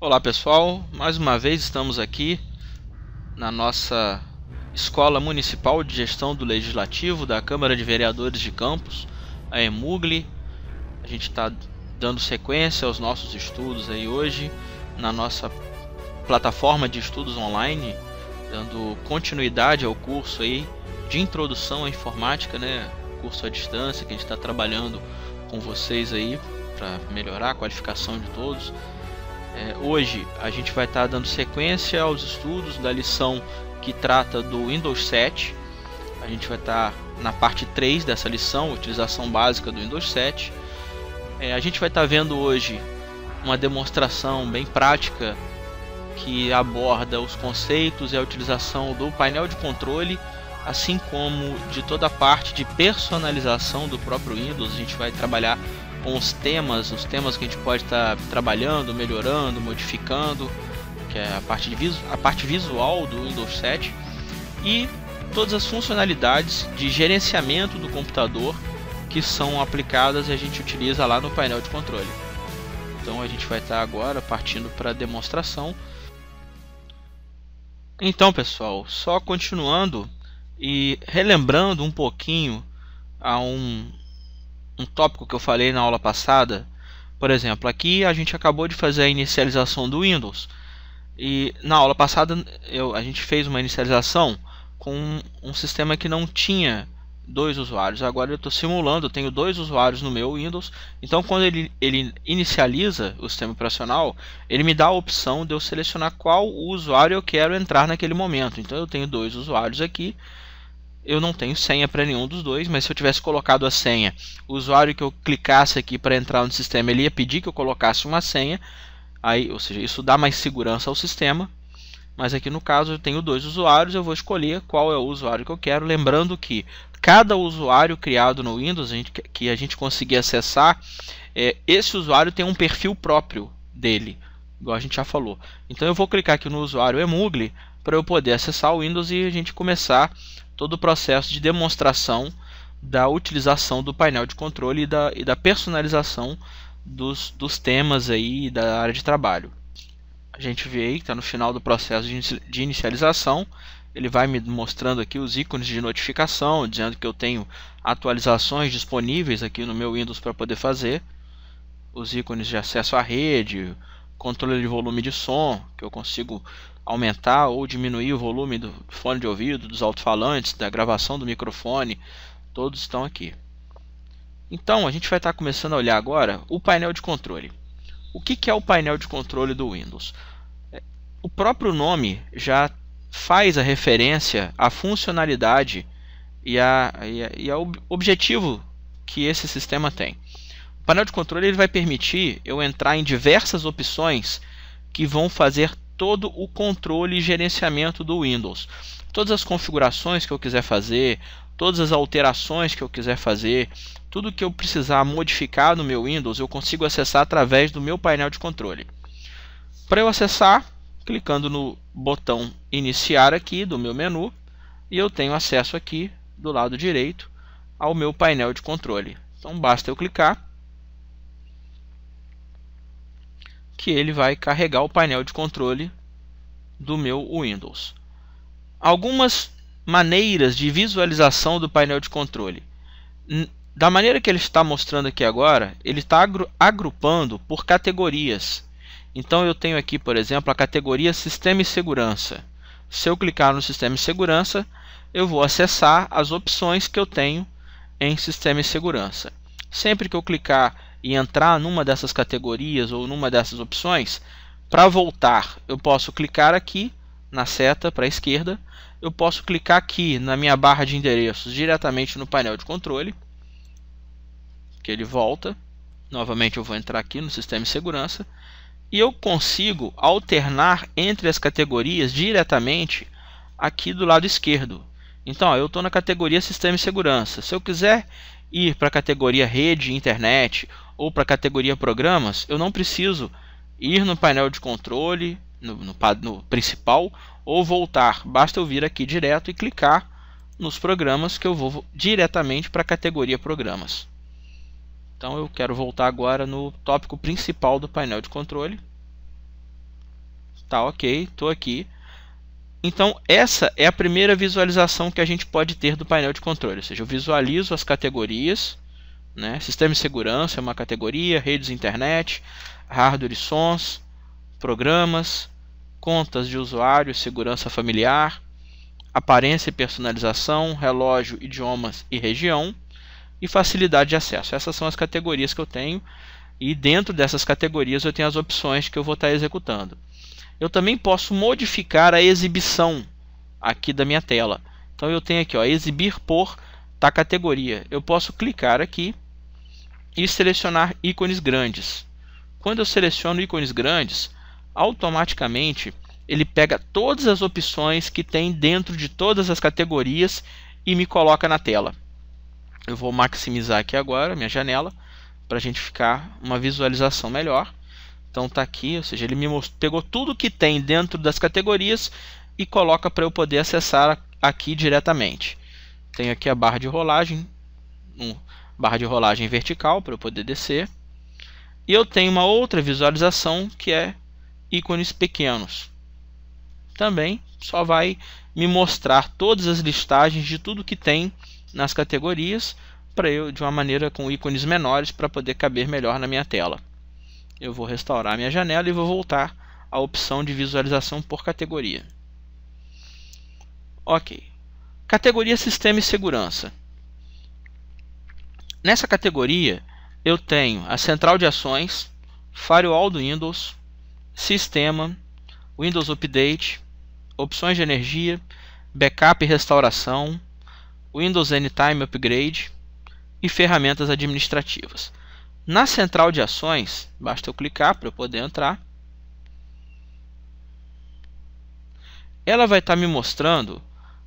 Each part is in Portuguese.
Olá pessoal, mais uma vez estamos aqui na nossa Escola Municipal de Gestão do Legislativo da Câmara de Vereadores de Campos, a EMUGLE. A gente está dando sequência aos nossos estudos aí hoje na nossa plataforma de estudos online, dando continuidade ao curso aí de Introdução à Informática, né? Curso à distância que a gente está trabalhando com vocês aí para melhorar a qualificação de todos. É, hoje a gente vai estar tá dando sequência aos estudos da lição que trata do Windows 7. A gente vai estar tá na parte 3 dessa lição, utilização básica do Windows 7. É, a gente vai estar tá vendo hoje uma demonstração bem prática que aborda os conceitos e a utilização do painel de controle, assim como de toda a parte de personalização do próprio Windows. A gente vai trabalhar com os temas, os temas que a gente pode estar tá trabalhando, melhorando, modificando, que é a parte, de visu a parte visual do Windows 7, e todas as funcionalidades de gerenciamento do computador que são aplicadas e a gente utiliza lá no painel de controle. Então a gente vai estar tá agora partindo para a demonstração. Então pessoal, só continuando e relembrando um pouquinho a um um tópico que eu falei na aula passada. Por exemplo, aqui a gente acabou de fazer a inicialização do Windows. E na aula passada eu, a gente fez uma inicialização com um, sistema que não tinha dois usuários. Agora eu estou simulando, eu tenho dois usuários no meu Windows. Então quando ele, ele inicializa o sistema operacional, ele me dá a opção de eu selecionar qual usuário eu quero entrar naquele momento. Então eu tenho dois usuários aqui eu não tenho senha para nenhum dos dois, mas se eu tivesse colocado a senha, o usuário que eu clicasse aqui para entrar no sistema, ele ia pedir que eu colocasse uma senha, aí, ou seja, isso dá mais segurança ao sistema, mas aqui no caso eu tenho dois usuários, eu vou escolher qual é o usuário que eu quero, lembrando que cada usuário criado no Windows a gente, que a gente conseguir acessar, é, esse usuário tem um perfil próprio dele, igual a gente já falou. Então eu vou clicar aqui no usuário Emugli, para eu poder acessar o Windows e a gente começar todo o processo de demonstração da utilização do painel de controle e da, e da personalização dos, dos temas aí da área de trabalho. A gente vê aí que está no final do processo de inicialização, ele vai me mostrando aqui os ícones de notificação, dizendo que eu tenho atualizações disponíveis aqui no meu Windows para poder fazer, os ícones de acesso à rede, controle de volume de som, que eu consigo aumentar ou diminuir o volume do fone de ouvido, dos alto-falantes, da gravação do microfone, todos estão aqui. Então, a gente vai estar começando a olhar agora o painel de controle. O que, que é o painel de controle do Windows? É, o próprio nome já faz a referência à funcionalidade e, a, e, a, e ao objetivo que esse sistema tem. O painel de controle ele vai permitir eu entrar em diversas opções que vão fazer todo o controle e gerenciamento do Windows. Todas as configurações que eu quiser fazer, todas as alterações que eu quiser fazer, tudo que eu precisar modificar no meu Windows, eu consigo acessar através do meu painel de controle. Para eu acessar, clicando no botão iniciar aqui do meu menu, e eu tenho acesso aqui do lado direito ao meu painel de controle. Então basta eu clicar que ele vai carregar o painel de controle do meu Windows. Algumas maneiras de visualização do painel de controle. Da maneira que ele está mostrando aqui agora, ele está agrupando por categorias. Então eu tenho aqui, por exemplo, a categoria Sistema e Segurança. Se eu clicar no Sistema e Segurança, eu vou acessar as opções que eu tenho em Sistema e Segurança. Sempre que eu clicar e entrar numa dessas categorias ou numa dessas opções, para voltar, eu posso clicar aqui na seta para a esquerda, eu posso clicar aqui na minha barra de endereços diretamente no painel de controle, que ele volta. Novamente eu vou entrar aqui no sistema de segurança e eu consigo alternar entre as categorias diretamente aqui do lado esquerdo. Então, ó, eu estou na categoria Sistema de Segurança. Se eu quiser ir para a categoria rede, internet ou para a categoria programas, eu não preciso ir no painel de controle, no, no, no, principal, ou voltar. Basta eu vir aqui direto e clicar nos programas que eu vou diretamente para a categoria programas. Então eu quero voltar agora no tópico principal do painel de controle. Tá ok, estou aqui. Então, essa é a primeira visualização que a gente pode ter do painel de controle. Ou seja, eu visualizo as categorias, né? sistema de segurança é uma categoria, redes internet, hardware e sons, programas, contas de usuário, segurança familiar, aparência e personalização, relógio, idiomas e região, e facilidade de acesso. Essas são as categorias que eu tenho, e dentro dessas categorias eu tenho as opções que eu vou estar executando eu também posso modificar a exibição aqui da minha tela. Então eu tenho aqui, ó, exibir por da categoria. Eu posso clicar aqui e selecionar ícones grandes. Quando eu seleciono ícones grandes, automaticamente ele pega todas as opções que tem dentro de todas as categorias e me coloca na tela. Eu vou maximizar aqui agora minha janela para a gente ficar uma visualização melhor. Então tá aqui, ou seja, ele me mostrou, pegou tudo que tem dentro das categorias e coloca para eu poder acessar aqui diretamente. Tenho aqui a barra de rolagem, um, barra de rolagem vertical para eu poder descer. E eu tenho uma outra visualização que é ícones pequenos. Também só vai me mostrar todas as listagens de tudo que tem nas categorias para eu de uma maneira com ícones menores para poder caber melhor na minha tela eu vou restaurar minha janela e vou voltar à opção de visualização por categoria. Ok. Categoria Sistema e Segurança. Nessa categoria, eu tenho a central de ações, firewall do Windows, sistema, Windows Update, opções de energia, backup e restauração, Windows Anytime Upgrade e ferramentas administrativas. Na central de ações, basta eu clicar para eu poder entrar. Ela vai estar tá me mostrando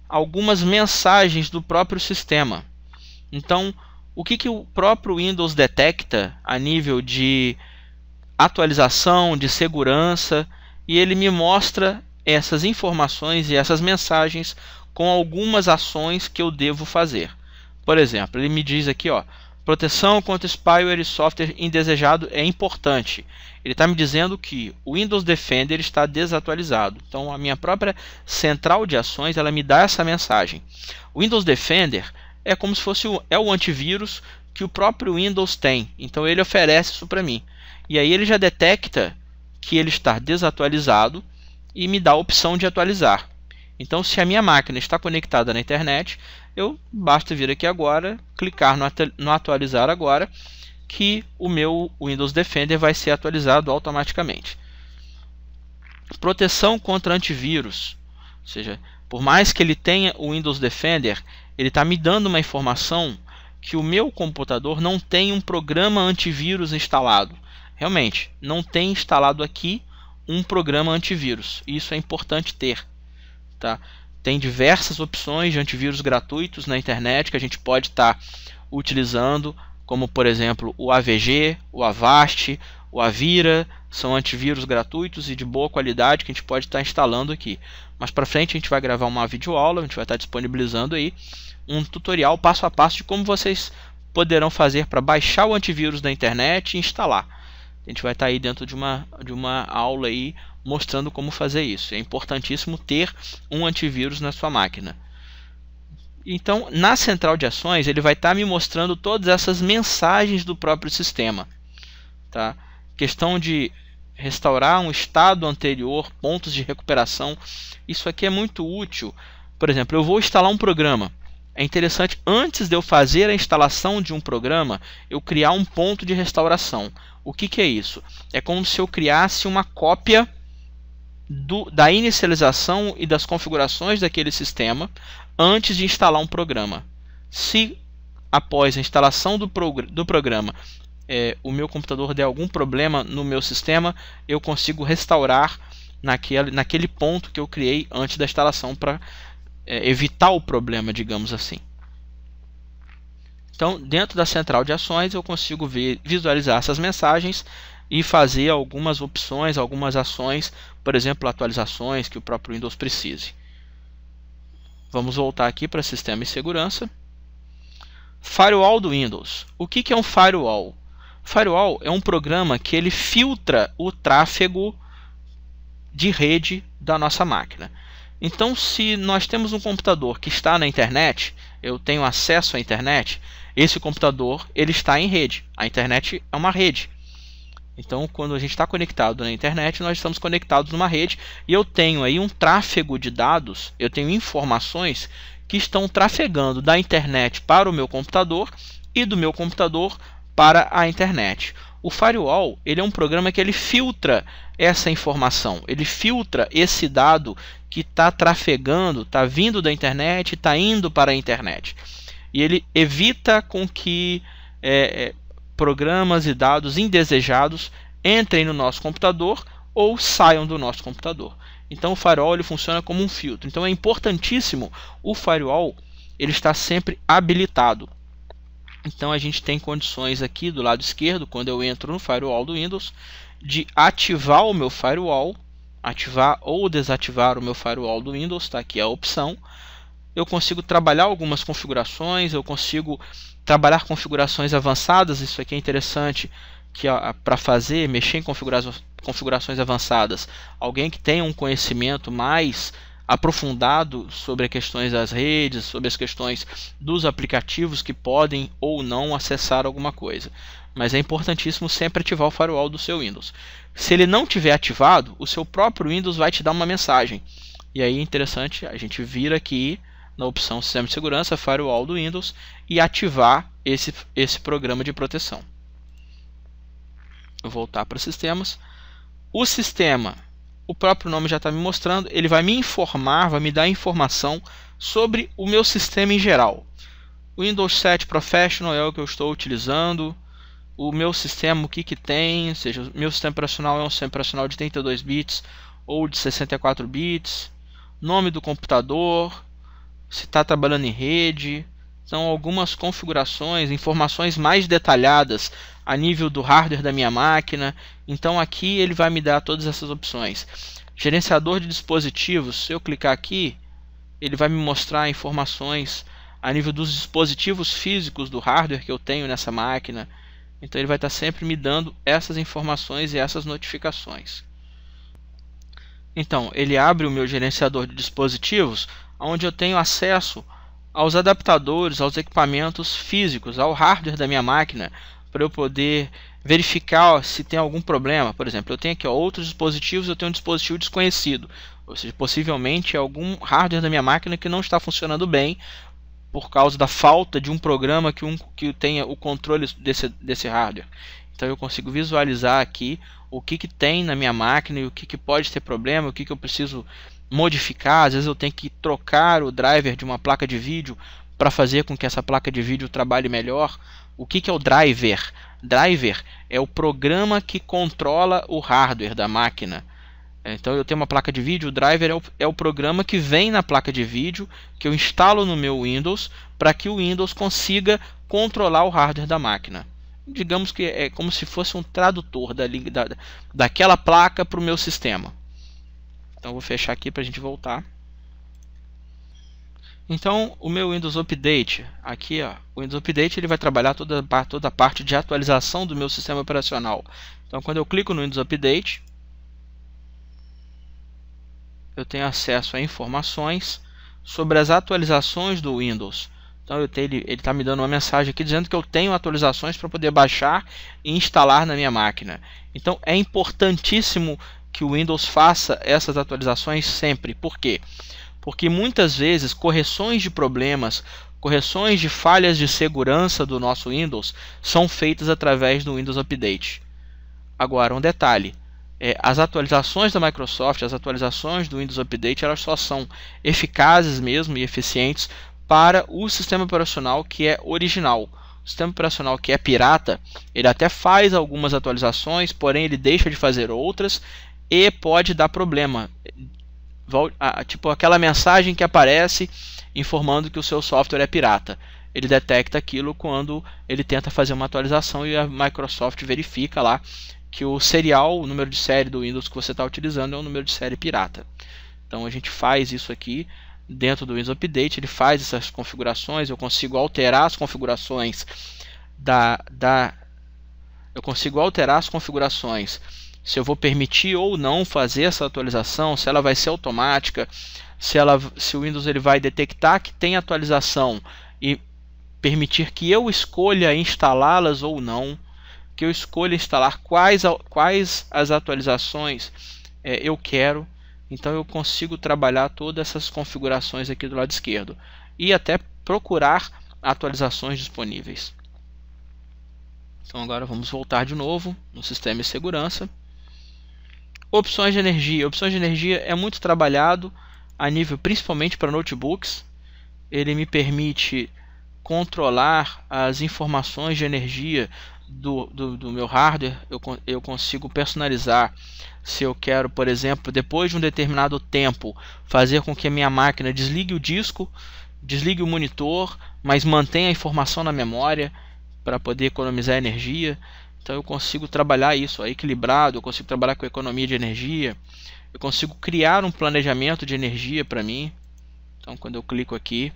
algumas mensagens do próprio sistema. Então, o que, que o próprio Windows detecta a nível de atualização, de segurança, e ele me mostra essas informações e essas mensagens com algumas ações que eu devo fazer. Por exemplo, ele me diz aqui, ó, Proteção contra spyware e software indesejado é importante. Ele está me dizendo que o Windows Defender está desatualizado. Então a minha própria central de ações ela me dá essa mensagem. O Windows Defender é como se fosse o, é o antivírus que o próprio Windows tem. Então ele oferece isso para mim. E aí ele já detecta que ele está desatualizado e me dá a opção de atualizar. Então se a minha máquina está conectada na internet, eu basta vir aqui agora, clicar no, no atualizar agora, que o meu Windows Defender vai ser atualizado automaticamente. Proteção contra antivírus, ou seja, por mais que ele tenha o Windows Defender, ele está me dando uma informação que o meu computador não tem um programa antivírus instalado. Realmente, não tem instalado aqui um programa antivírus. Isso é importante ter, tá? Tem diversas opções de antivírus gratuitos na internet que a gente pode estar tá utilizando, como por exemplo o AVG, o Avast, o Avira, são antivírus gratuitos e de boa qualidade que a gente pode estar tá instalando aqui. Mas para frente a gente vai gravar uma videoaula, a gente vai estar tá disponibilizando aí um tutorial passo a passo de como vocês poderão fazer para baixar o antivírus da internet e instalar. A gente vai estar tá aí dentro de uma, de uma aula aí mostrando como fazer isso. É importantíssimo ter um antivírus na sua máquina. Então, na central de ações, ele vai estar tá me mostrando todas essas mensagens do próprio sistema. Tá? Questão de restaurar um estado anterior, pontos de recuperação. Isso aqui é muito útil. Por exemplo, eu vou instalar um programa. É interessante, antes de eu fazer a instalação de um programa, eu criar um ponto de restauração. O que, que é isso? É como se eu criasse uma cópia do, da inicialização e das configurações daquele sistema antes de instalar um programa. Se após a instalação do, do programa é, o meu computador der algum problema no meu sistema, eu consigo restaurar naquele, naquele ponto que eu criei antes da instalação para é, evitar o problema, digamos assim. Então, dentro da central de ações, eu consigo ver, visualizar essas mensagens e fazer algumas opções, algumas ações, por exemplo, atualizações que o próprio Windows precise. Vamos voltar aqui para Sistema e Segurança. Firewall do Windows. O que, que é um firewall? Firewall é um programa que ele filtra o tráfego de rede da nossa máquina. Então, se nós temos um computador que está na internet, eu tenho acesso à internet, esse computador ele está em rede. A internet é uma rede. Então, quando a gente está conectado na internet, nós estamos conectados numa rede e eu tenho aí um tráfego de dados, eu tenho informações que estão trafegando da internet para o meu computador e do meu computador para a internet. O firewall ele é um programa que ele filtra essa informação, ele filtra esse dado que está trafegando, está vindo da internet, está indo para a internet. E ele evita com que é, programas e dados indesejados entrem no nosso computador ou saiam do nosso computador. Então o firewall funciona como um filtro. Então é importantíssimo o firewall ele está sempre habilitado. Então a gente tem condições aqui do lado esquerdo, quando eu entro no firewall do Windows, de ativar o meu firewall, ativar ou desativar o meu firewall do Windows, Está aqui a opção. Eu consigo trabalhar algumas configurações, eu consigo trabalhar configurações avançadas, isso aqui é interessante que para fazer, mexer em configura configurações avançadas, alguém que tenha um conhecimento mais aprofundado sobre as questões das redes, sobre as questões dos aplicativos que podem ou não acessar alguma coisa. Mas é importantíssimo sempre ativar o firewall do seu Windows. Se ele não tiver ativado, o seu próprio Windows vai te dar uma mensagem. E aí interessante, a gente vira aqui na opção Sistema de Segurança, Firewall do Windows e ativar esse, esse programa de proteção. Vou voltar para Sistemas. O sistema, o próprio nome já está me mostrando, ele vai me informar, vai me dar informação sobre o meu sistema em geral. Windows 7 Professional é o que eu estou utilizando. O meu sistema, o que, que tem, ou seja, o meu sistema operacional é um sistema operacional de 32 bits ou de 64 bits. Nome do computador, se está trabalhando em rede. são algumas configurações, informações mais detalhadas a nível do hardware da minha máquina. Então, aqui ele vai me dar todas essas opções. Gerenciador de dispositivos, se eu clicar aqui, ele vai me mostrar informações a nível dos dispositivos físicos do hardware que eu tenho nessa máquina. Então ele vai estar tá sempre me dando essas informações e essas notificações. Então, ele abre o meu gerenciador de dispositivos onde eu tenho acesso aos adaptadores, aos equipamentos físicos, ao hardware da minha máquina, para eu poder verificar se tem algum problema. Por exemplo, eu tenho aqui ó, outros dispositivos, eu tenho um dispositivo desconhecido, ou seja, possivelmente é algum hardware da minha máquina que não está funcionando bem por causa da falta de um programa que, um, que tenha o controle desse, desse hardware. Então eu consigo visualizar aqui o que, que tem na minha máquina e o que, que pode ter problema, o que, que eu preciso modificar, às vezes eu tenho que trocar o driver de uma placa de vídeo para fazer com que essa placa de vídeo trabalhe melhor. O que, que é o driver? Driver é o programa que controla o hardware da máquina. Então eu tenho uma placa de vídeo, o driver é o, é o programa que vem na placa de vídeo, que eu instalo no meu Windows, para que o Windows consiga controlar o hardware da máquina. Digamos que é como se fosse um tradutor da, da, daquela placa para o meu sistema. Então vou fechar aqui para a gente voltar. Então o meu Windows Update, aqui ó, o Windows Update ele vai trabalhar toda, toda a parte de atualização do meu sistema operacional. Então quando eu clico no Windows Update, eu tenho acesso a informações sobre as atualizações do Windows. Então eu tenho, ele está me dando uma mensagem aqui dizendo que eu tenho atualizações para poder baixar e instalar na minha máquina. Então é importantíssimo que o Windows faça essas atualizações sempre. Por quê? Porque muitas vezes correções de problemas, correções de falhas de segurança do nosso Windows são feitas através do Windows Update. Agora, um detalhe: é, as atualizações da Microsoft, as atualizações do Windows Update, elas só são eficazes mesmo e eficientes para o sistema operacional que é original. O sistema operacional que é pirata, ele até faz algumas atualizações, porém ele deixa de fazer outras e pode dar problema. Tipo aquela mensagem que aparece informando que o seu software é pirata. Ele detecta aquilo quando ele tenta fazer uma atualização e a Microsoft verifica lá que o serial, o número de série do Windows que você está utilizando é um número de série pirata. Então a gente faz isso aqui dentro do Windows Update, ele faz essas configurações, eu consigo alterar as configurações da, da eu consigo alterar as configurações se eu vou permitir ou não fazer essa atualização, se ela vai ser automática, se, ela, se o Windows ele vai detectar que tem atualização e permitir que eu escolha instalá-las ou não, que eu escolha instalar quais, quais as atualizações é, eu quero. Então eu consigo trabalhar todas essas configurações aqui do lado esquerdo e até procurar atualizações disponíveis. Então agora vamos voltar de novo no sistema de segurança. Opções de energia. Opções de energia é muito trabalhado a nível principalmente para notebooks. Ele me permite controlar as informações de energia do, do, do meu hardware. Eu, eu consigo personalizar se eu quero, por exemplo, depois de um determinado tempo, fazer com que a minha máquina desligue o disco, desligue o monitor, mas mantenha a informação na memória para poder economizar energia. Então eu consigo trabalhar isso equilibrado, eu consigo trabalhar com economia de energia, eu consigo criar um planejamento de energia para mim. Então quando eu clico aqui,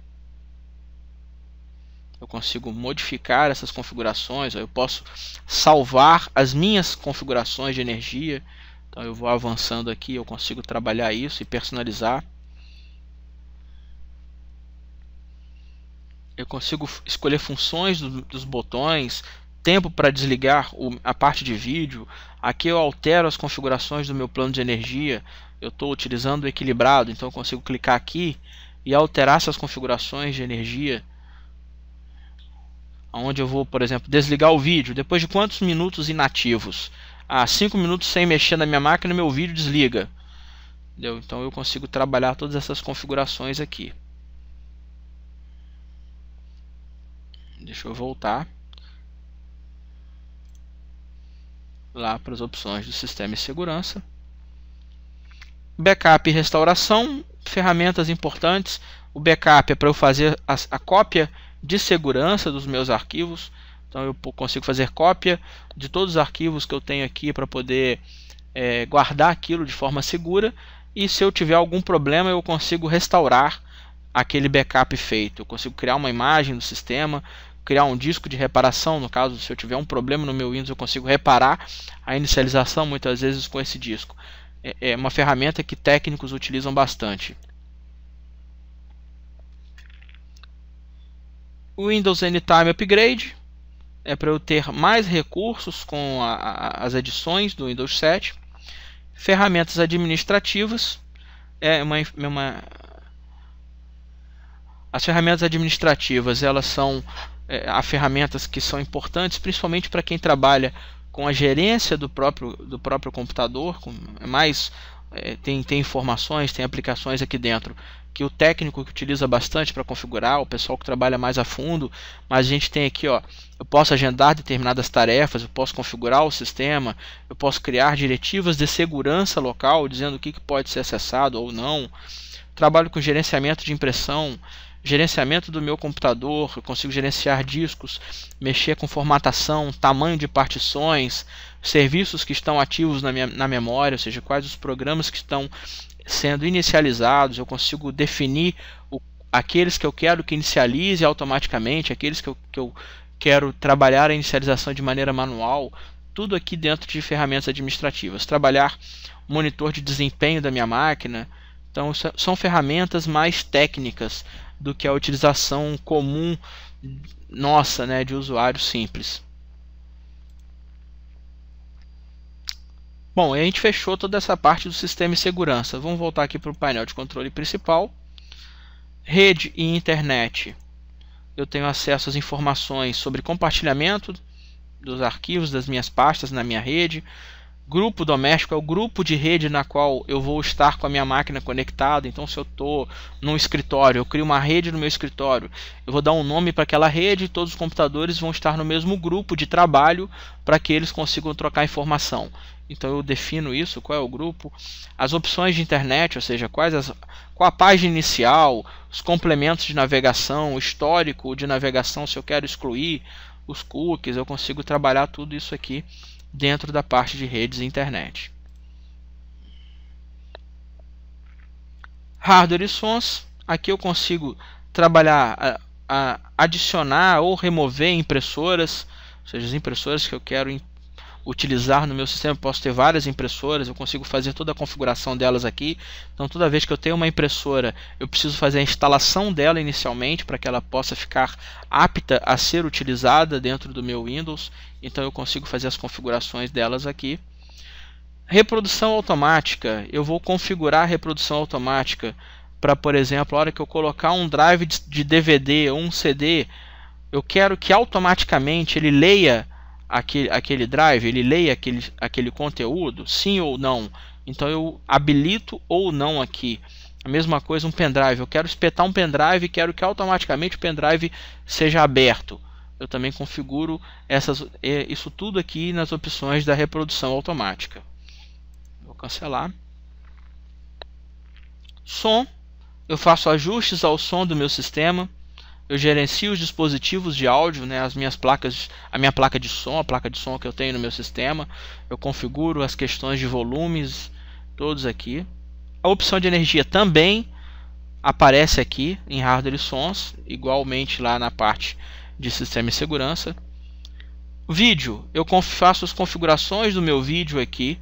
eu consigo modificar essas configurações, eu posso salvar as minhas configurações de energia. Então eu vou avançando aqui, eu consigo trabalhar isso e personalizar. Eu consigo escolher funções dos botões, tempo para desligar o, a parte de vídeo, aqui eu altero as configurações do meu plano de energia, eu estou utilizando o equilibrado, então eu consigo clicar aqui e alterar essas configurações de energia, onde eu vou, por exemplo, desligar o vídeo, depois de quantos minutos inativos? Ah, 5 minutos sem mexer na minha máquina, meu vídeo desliga. Entendeu? Então eu consigo trabalhar todas essas configurações aqui. Deixa eu voltar. lá para as opções do sistema e segurança. Backup e restauração, ferramentas importantes. O backup é para eu fazer a, a cópia de segurança dos meus arquivos. Então eu consigo fazer cópia de todos os arquivos que eu tenho aqui para poder é, guardar aquilo de forma segura. E se eu tiver algum problema, eu consigo restaurar aquele backup feito. Eu consigo criar uma imagem do sistema, criar um disco de reparação, no caso, se eu tiver um problema no meu Windows, eu consigo reparar a inicialização muitas vezes com esse disco. É, é uma ferramenta que técnicos utilizam bastante. O Windows Anytime Upgrade é para eu ter mais recursos com a, a, as edições do Windows 7. Ferramentas administrativas é uma, uma as ferramentas administrativas elas são é, há ferramentas que são importantes, principalmente para quem trabalha com a gerência do próprio, do próprio computador, com é mais é, tem, tem informações, tem aplicações aqui dentro que o técnico que utiliza bastante para configurar, o pessoal que trabalha mais a fundo, mas a gente tem aqui, ó, eu posso agendar determinadas tarefas, eu posso configurar o sistema, eu posso criar diretivas de segurança local, dizendo o que, que pode ser acessado ou não, trabalho com gerenciamento de impressão, gerenciamento do meu computador, eu consigo gerenciar discos, mexer com formatação, tamanho de partições, serviços que estão ativos na, minha, na memória, ou seja, quais os programas que estão sendo inicializados, eu consigo definir o, aqueles que eu quero que inicialize automaticamente, aqueles que eu, que eu quero trabalhar a inicialização de maneira manual, tudo aqui dentro de ferramentas administrativas. Trabalhar monitor de desempenho da minha máquina, então são ferramentas mais técnicas do que a utilização comum nossa, né, de usuário simples. Bom, a gente fechou toda essa parte do sistema e segurança. Vamos voltar aqui para o painel de controle principal. Rede e internet. Eu tenho acesso às informações sobre compartilhamento dos arquivos das minhas pastas na minha rede, grupo doméstico é o grupo de rede na qual eu vou estar com a minha máquina conectada. Então, se eu estou num escritório, eu crio uma rede no meu escritório, eu vou dar um nome para aquela rede e todos os computadores vão estar no mesmo grupo de trabalho para que eles consigam trocar informação. Então, eu defino isso, qual é o grupo, as opções de internet, ou seja, quais as, qual a página inicial, os complementos de navegação, o histórico de navegação, se eu quero excluir os cookies, eu consigo trabalhar tudo isso aqui dentro da parte de redes e internet. Hardware e sons. Aqui eu consigo trabalhar, adicionar ou remover impressoras, ou seja, as impressoras que eu quero utilizar no meu sistema. Eu posso ter várias impressoras, eu consigo fazer toda a configuração delas aqui. Então, toda vez que eu tenho uma impressora, eu preciso fazer a instalação dela inicialmente para que ela possa ficar apta a ser utilizada dentro do meu Windows. Então, eu consigo fazer as configurações delas aqui. Reprodução automática. Eu vou configurar a reprodução automática para, por exemplo, a hora que eu colocar um drive de DVD ou um CD, eu quero que automaticamente ele leia aquele, aquele drive, ele leia aquele, aquele conteúdo, sim ou não. Então eu habilito ou não aqui. A mesma coisa um pendrive. Eu quero espetar um pendrive e quero que automaticamente o pendrive seja aberto. Eu também configuro essas, é, isso tudo aqui nas opções da reprodução automática. Vou cancelar. Som. Eu faço ajustes ao som do meu sistema eu gerencio os dispositivos de áudio, né, as minhas placas, a minha placa de som, a placa de som que eu tenho no meu sistema, eu configuro as questões de volumes, todos aqui. A opção de energia também aparece aqui em hardware e sons, igualmente lá na parte de sistema e segurança. Vídeo, eu faço as configurações do meu vídeo aqui.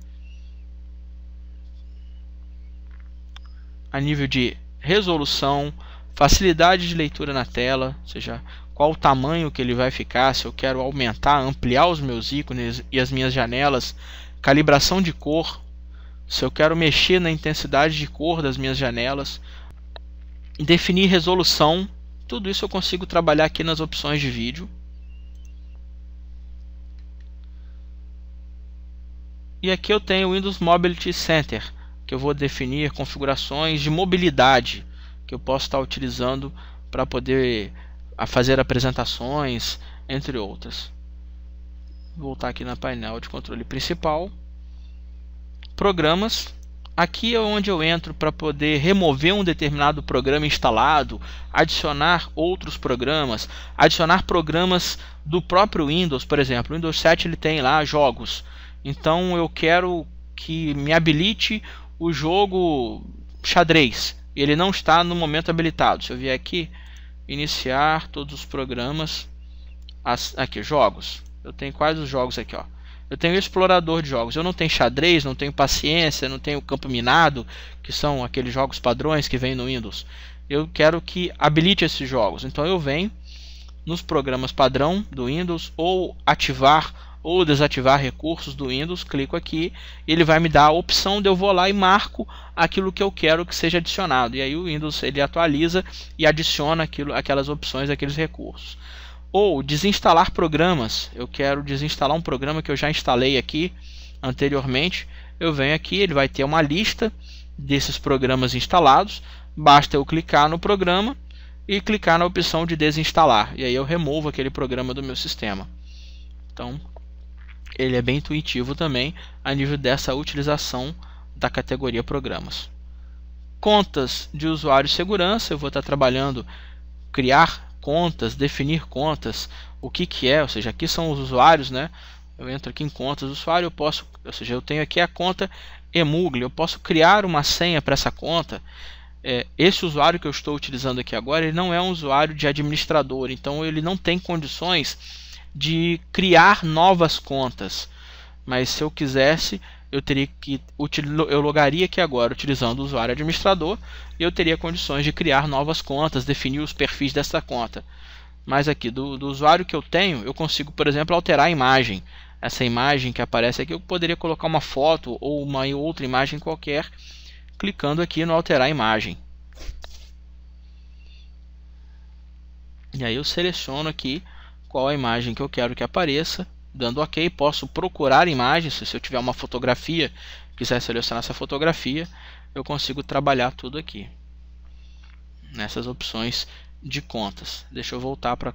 A nível de resolução, Facilidade de leitura na tela, ou seja, qual o tamanho que ele vai ficar, se eu quero aumentar, ampliar os meus ícones e as minhas janelas, calibração de cor, se eu quero mexer na intensidade de cor das minhas janelas, definir resolução, tudo isso eu consigo trabalhar aqui nas opções de vídeo. E aqui eu tenho o Windows Mobility Center, que eu vou definir configurações de mobilidade que eu posso estar utilizando para poder fazer apresentações, entre outras. Vou voltar aqui na painel de controle principal. Programas. Aqui é onde eu entro para poder remover um determinado programa instalado, adicionar outros programas, adicionar programas do próprio Windows, por exemplo. O Windows 7 ele tem lá jogos. Então eu quero que me habilite o jogo xadrez. E ele não está no momento habilitado. Se eu vier aqui, iniciar todos os programas, as, aqui, jogos. Eu tenho quais os jogos aqui, ó. Eu tenho explorador de jogos. Eu não tenho xadrez, não tenho paciência, não tenho campo minado, que são aqueles jogos padrões que vem no Windows. Eu quero que habilite esses jogos. Então eu venho nos programas padrão do Windows ou ativar ou desativar recursos do Windows, clico aqui, ele vai me dar a opção de eu vou lá e marco aquilo que eu quero que seja adicionado. E aí o Windows ele atualiza e adiciona aquilo, aquelas opções, aqueles recursos. Ou desinstalar programas. Eu quero desinstalar um programa que eu já instalei aqui anteriormente. Eu venho aqui, ele vai ter uma lista desses programas instalados. Basta eu clicar no programa e clicar na opção de desinstalar. E aí eu removo aquele programa do meu sistema. Então, ele é bem intuitivo também a nível dessa utilização da categoria programas. Contas de usuário e segurança, eu vou estar trabalhando criar contas, definir contas, o que, que é, ou seja, aqui são os usuários, né? Eu entro aqui em contas do usuário, eu posso, ou seja, eu tenho aqui a conta emugle eu posso criar uma senha para essa conta. É, esse usuário que eu estou utilizando aqui agora, ele não é um usuário de administrador, então ele não tem condições de criar novas contas. Mas se eu quisesse, eu teria que eu logaria aqui agora utilizando o usuário administrador e eu teria condições de criar novas contas, definir os perfis dessa conta. Mas aqui do, do usuário que eu tenho, eu consigo, por exemplo, alterar a imagem. Essa imagem que aparece aqui, eu poderia colocar uma foto ou uma outra imagem qualquer, clicando aqui no alterar imagem. E aí eu seleciono aqui qual a imagem que eu quero que apareça. Dando OK, posso procurar imagens. Se eu tiver uma fotografia, quiser selecionar essa fotografia, eu consigo trabalhar tudo aqui nessas opções de contas. Deixa eu voltar para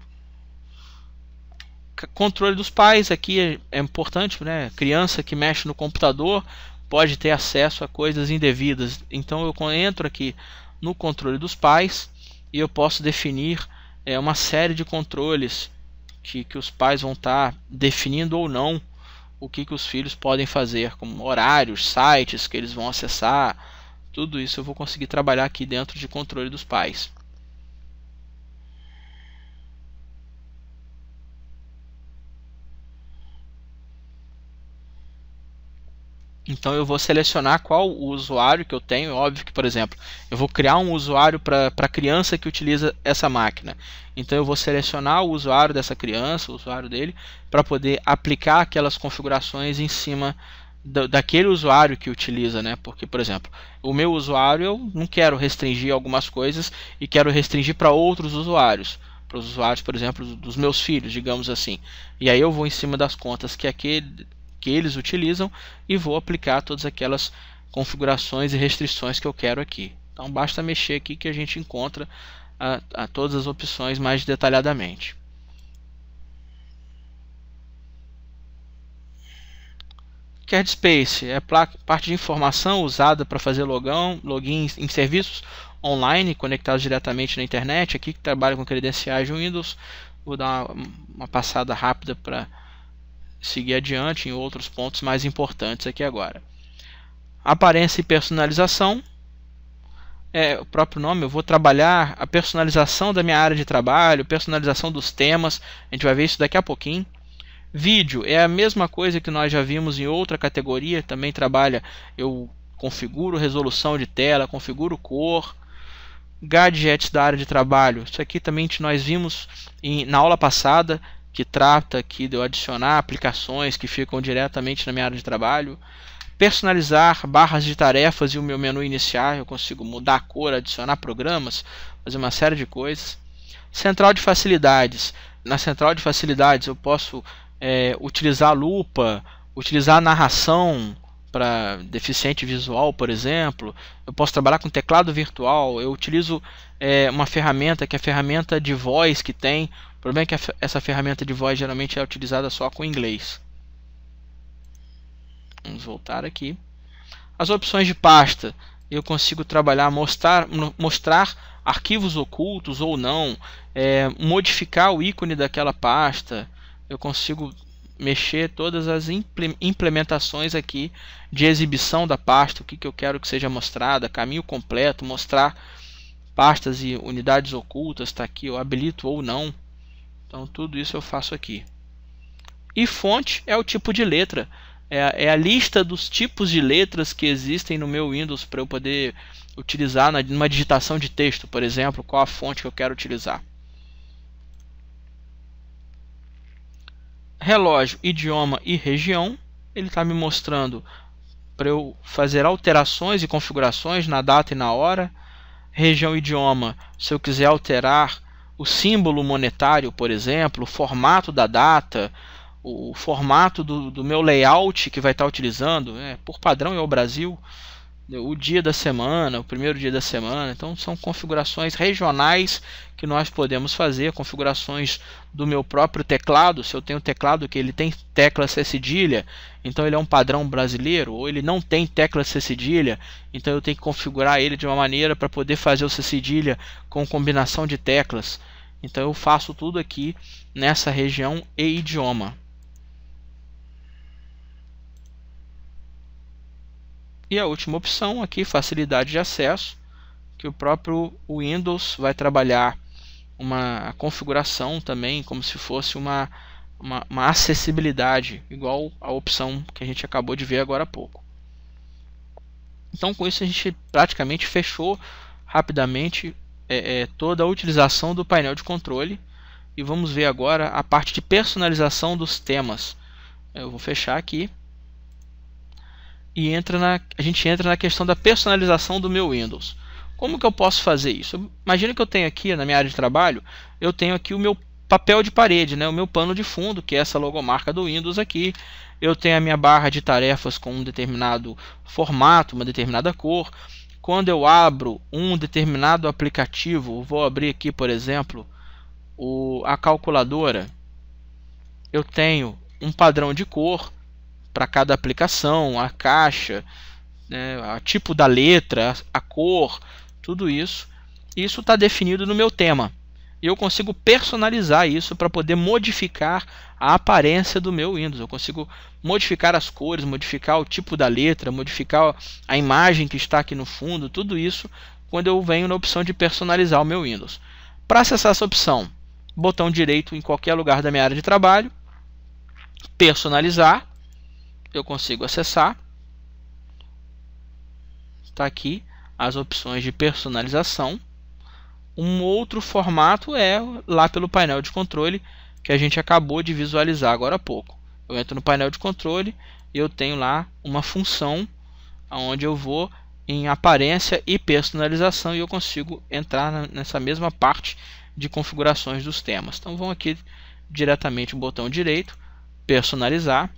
controle dos pais aqui é, é, importante, né? Criança que mexe no computador pode ter acesso a coisas indevidas. Então eu entro aqui no controle dos pais e eu posso definir é, uma série de controles que, que os pais vão estar tá definindo ou não o que, que os filhos podem fazer, como horários, sites que eles vão acessar, tudo isso eu vou conseguir trabalhar aqui dentro de controle dos pais. Então eu vou selecionar qual o usuário que eu tenho. Óbvio que, por exemplo, eu vou criar um usuário para criança que utiliza essa máquina. Então eu vou selecionar o usuário dessa criança, o usuário dele, para poder aplicar aquelas configurações em cima daquele usuário que utiliza, né? Porque, por exemplo, o meu usuário eu não quero restringir algumas coisas e quero restringir para outros usuários para os usuários, por exemplo, dos meus filhos, digamos assim. E aí eu vou em cima das contas que aquele que eles utilizam e vou aplicar todas aquelas configurações e restrições que eu quero aqui. Então basta mexer aqui que a gente encontra a, a todas as opções mais detalhadamente. Card Space é parte de informação usada para fazer logão, login em serviços online conectados diretamente na internet. Aqui que trabalha com credenciais de Windows. Vou dar uma, uma passada rápida para seguir adiante em outros pontos mais importantes aqui agora. Aparência e personalização. É, o próprio nome, eu vou trabalhar a personalização da minha área de trabalho, personalização dos temas, a gente vai ver isso daqui a pouquinho. Vídeo é a mesma coisa que nós já vimos em outra categoria, também trabalha, eu configuro resolução de tela, configuro cor, gadgets da área de trabalho. Isso aqui também nós vimos em, na aula passada, que trata aqui de eu adicionar aplicações que ficam diretamente na minha área de trabalho, personalizar barras de tarefas e o meu menu iniciar, eu consigo mudar a cor, adicionar programas, fazer uma série de coisas. Central de facilidades. Na central de facilidades eu posso é, utilizar lupa, utilizar narração para deficiente visual, por exemplo. Eu posso trabalhar com teclado virtual. Eu utilizo é, uma ferramenta que é a ferramenta de voz que tem problema é que essa ferramenta de voz geralmente é utilizada só com inglês. Vamos voltar aqui. As opções de pasta. Eu consigo trabalhar, mostrar, mostrar arquivos ocultos ou não, é, modificar o ícone daquela pasta. Eu consigo mexer todas as implementações aqui de exibição da pasta, o que, que eu quero que seja mostrada, caminho completo, mostrar pastas e unidades ocultas, está aqui, eu habilito ou não. Então tudo isso eu faço aqui. E fonte é o tipo de letra. É, é a lista dos tipos de letras que existem no meu Windows para eu poder utilizar na, numa digitação de texto, por exemplo, qual a fonte que eu quero utilizar. Relógio, idioma e região. Ele está me mostrando para eu fazer alterações e configurações na data e na hora. Região, e idioma, se eu quiser alterar o símbolo monetário, por exemplo, o formato da data, o formato do, do meu layout que vai estar utilizando, né, por padrão é o Brasil, o dia da semana, o primeiro dia da semana. Então são configurações regionais que nós podemos fazer, configurações do meu próprio teclado. Se eu tenho um teclado que ele tem tecla C cedilha, então ele é um padrão brasileiro, ou ele não tem tecla C cedilha, então eu tenho que configurar ele de uma maneira para poder fazer o C cedilha com combinação de teclas. Então eu faço tudo aqui nessa região e idioma. E a última opção aqui, facilidade de acesso, que o próprio Windows vai trabalhar uma configuração também, como se fosse uma, uma, uma acessibilidade, igual a opção que a gente acabou de ver agora há pouco. Então, com isso, a gente praticamente fechou rapidamente é, é, toda a utilização do painel de controle. E vamos ver agora a parte de personalização dos temas. Eu vou fechar aqui e entra na, a gente entra na questão da personalização do meu Windows. Como que eu posso fazer isso? Imagina que eu tenho aqui na minha área de trabalho, eu tenho aqui o meu papel de parede, né, o meu pano de fundo, que é essa logomarca do Windows aqui. Eu tenho a minha barra de tarefas com um determinado formato, uma determinada cor. Quando eu abro um determinado aplicativo, vou abrir aqui, por exemplo, o, a calculadora. Eu tenho um padrão de cor, para cada aplicação, a caixa, né, o tipo da letra, a cor, tudo isso. Isso está definido no meu tema. E eu consigo personalizar isso para poder modificar a aparência do meu Windows. Eu consigo modificar as cores, modificar o tipo da letra, modificar a imagem que está aqui no fundo, tudo isso quando eu venho na opção de personalizar o meu Windows. Para acessar essa opção, botão direito em qualquer lugar da minha área de trabalho, personalizar, eu consigo acessar. Está aqui as opções de personalização. Um outro formato é lá pelo painel de controle que a gente acabou de visualizar agora há pouco. Eu entro no painel de controle e eu tenho lá uma função onde eu vou em aparência e personalização e eu consigo entrar nessa mesma parte de configurações dos temas. Então vão aqui diretamente o botão direito, personalizar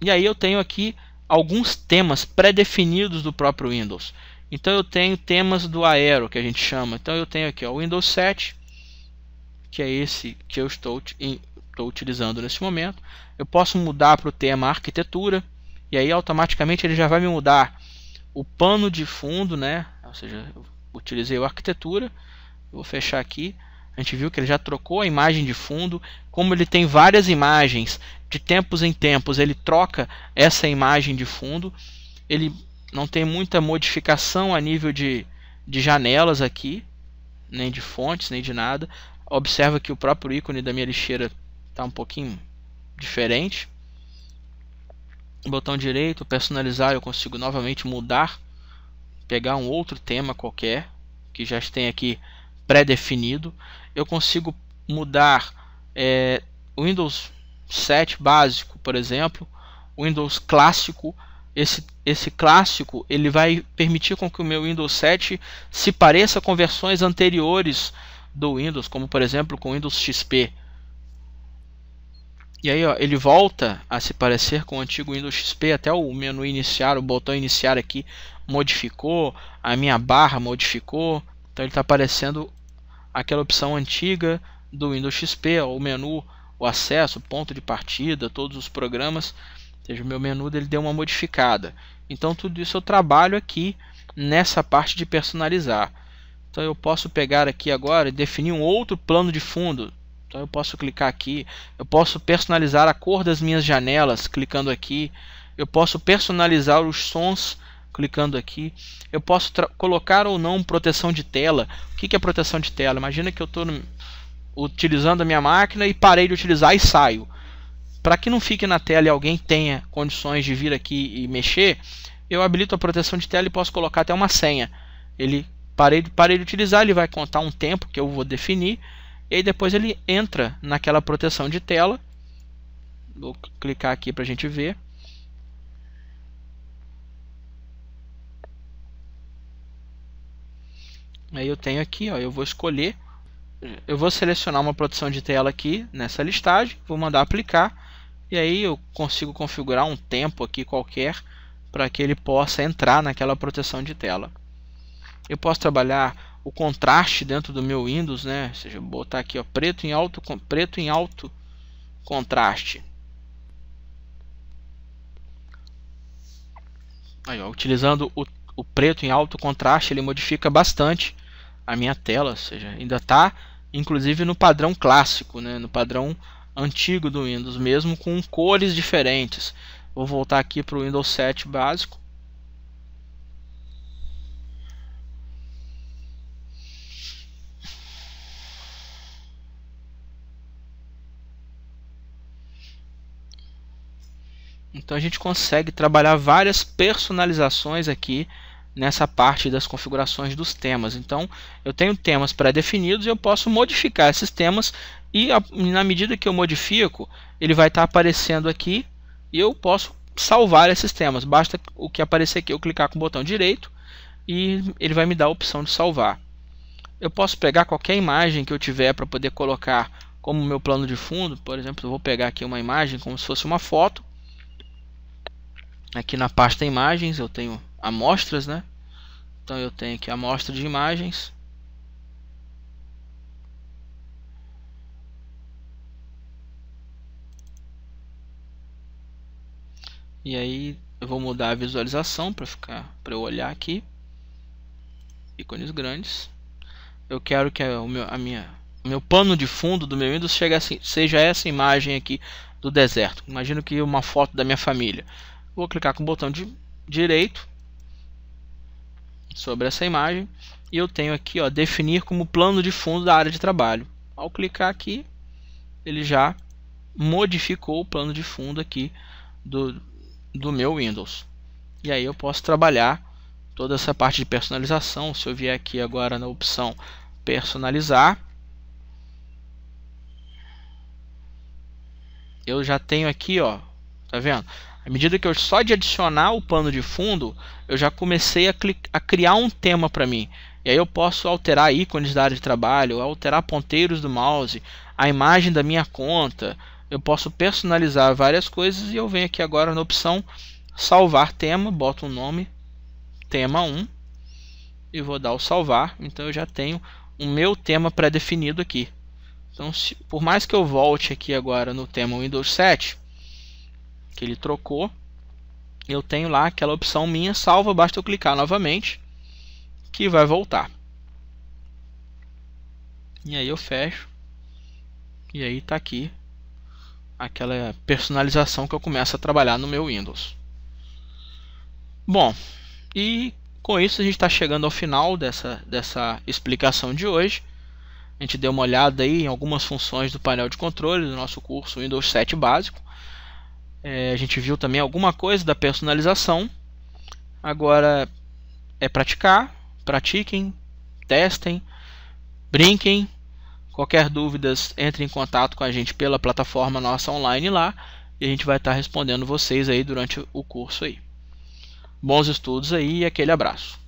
e aí eu tenho aqui alguns temas pré-definidos do próprio Windows. Então eu tenho temas do Aero que a gente chama. Então eu tenho aqui o Windows 7, que é esse que eu estou, estou utilizando nesse momento. Eu posso mudar para o tema arquitetura e aí automaticamente ele já vai me mudar o pano de fundo, né? Ou seja, eu utilizei o arquitetura. Vou fechar aqui. A gente viu que ele já trocou a imagem de fundo. Como ele tem várias imagens, de tempos em tempos ele troca essa imagem de fundo. Ele não tem muita modificação a nível de, de janelas aqui, nem de fontes, nem de nada. Observa que o próprio ícone da minha lixeira está um pouquinho diferente. Botão direito, personalizar, eu consigo novamente mudar, pegar um outro tema qualquer, que já tem aqui pré-definido. Eu consigo mudar é, Windows 7 básico, por exemplo, Windows clássico, esse, esse clássico ele vai permitir com que o meu Windows 7 se pareça com versões anteriores do Windows, como por exemplo com o Windows XP. E aí ó, ele volta a se parecer com o antigo Windows XP, até o menu iniciar, o botão iniciar aqui modificou, a minha barra modificou, então ele está aparecendo aquela opção antiga do Windows XP, ó, o menu o acesso, ponto de partida, todos os programas, seja, o meu menu ele deu uma modificada. Então tudo isso eu trabalho aqui nessa parte de personalizar. Então eu posso pegar aqui agora e definir um outro plano de fundo. Então eu posso clicar aqui, eu posso personalizar a cor das minhas janelas clicando aqui, eu posso personalizar os sons clicando aqui, eu posso colocar ou não proteção de tela. O que, que é proteção de tela? Imagina que eu estou no utilizando a minha máquina e parei de utilizar e saio. Para que não fique na tela e alguém tenha condições de vir aqui e mexer, eu habilito a proteção de tela e posso colocar até uma senha. Ele parei, parei de utilizar, ele vai contar um tempo que eu vou definir, e aí depois ele entra naquela proteção de tela. Vou clicar aqui para a gente ver. Aí eu tenho aqui, ó, eu vou escolher é, eu vou selecionar uma proteção de tela aqui nessa listagem, vou mandar aplicar e aí eu consigo configurar um tempo aqui qualquer para que ele possa entrar naquela proteção de tela. Eu posso trabalhar o contraste dentro do meu Windows, né? Ou seja, botar aqui ó, preto em alto, preto em alto contraste. Aí, ó, utilizando o, o preto em alto contraste, ele modifica bastante a minha tela, ou seja, ainda está inclusive no padrão clássico, né, no padrão antigo do Windows, mesmo com cores diferentes. Vou voltar aqui para o Windows 7 básico. Então a gente consegue trabalhar várias personalizações aqui nessa parte das configurações dos temas. Então, eu tenho temas pré-definidos e eu posso modificar esses temas e a, na medida que eu modifico, ele vai estar tá aparecendo aqui e eu posso salvar esses temas. Basta o que aparecer aqui, eu clicar com o botão direito e ele vai me dar a opção de salvar. Eu posso pegar qualquer imagem que eu tiver para poder colocar como meu plano de fundo, por exemplo, eu vou pegar aqui uma imagem como se fosse uma foto. Aqui na pasta imagens eu tenho amostras, né? Então eu tenho aqui a amostra de imagens. E aí eu vou mudar a visualização para ficar para eu olhar aqui. Ícones grandes. Eu quero que o meu, a minha, meu pano de fundo do meu Windows chegue assim, seja essa imagem aqui do deserto. Imagino que uma foto da minha família. Vou clicar com o botão de direito sobre essa imagem e eu tenho aqui ó, definir como plano de fundo da área de trabalho. Ao clicar aqui, ele já modificou o plano de fundo aqui do, do meu Windows. E aí eu posso trabalhar toda essa parte de personalização. Se eu vier aqui agora na opção personalizar, eu já tenho aqui, ó, tá vendo? À medida que eu só de adicionar o pano de fundo, eu já comecei a, a criar um tema para mim. E aí eu posso alterar ícones da área de trabalho, alterar ponteiros do mouse, a imagem da minha conta. Eu posso personalizar várias coisas e eu venho aqui agora na opção salvar tema, boto um nome, tema 1 e vou dar o salvar. Então eu já tenho o meu tema pré-definido aqui. Então, se, por mais que eu volte aqui agora no tema Windows 7, que ele trocou, eu tenho lá aquela opção minha salva, basta eu clicar novamente que vai voltar. E aí eu fecho. E aí está aqui aquela personalização que eu começo a trabalhar no meu Windows. Bom, e com isso a gente está chegando ao final dessa, dessa explicação de hoje. A gente deu uma olhada aí em algumas funções do painel de controle do nosso curso Windows 7 básico. É, a gente viu também alguma coisa da personalização. Agora é praticar, pratiquem, testem, brinquem. Qualquer dúvidas, entre em contato com a gente pela plataforma nossa online lá e a gente vai estar respondendo vocês aí durante o curso aí. Bons estudos aí e aquele abraço.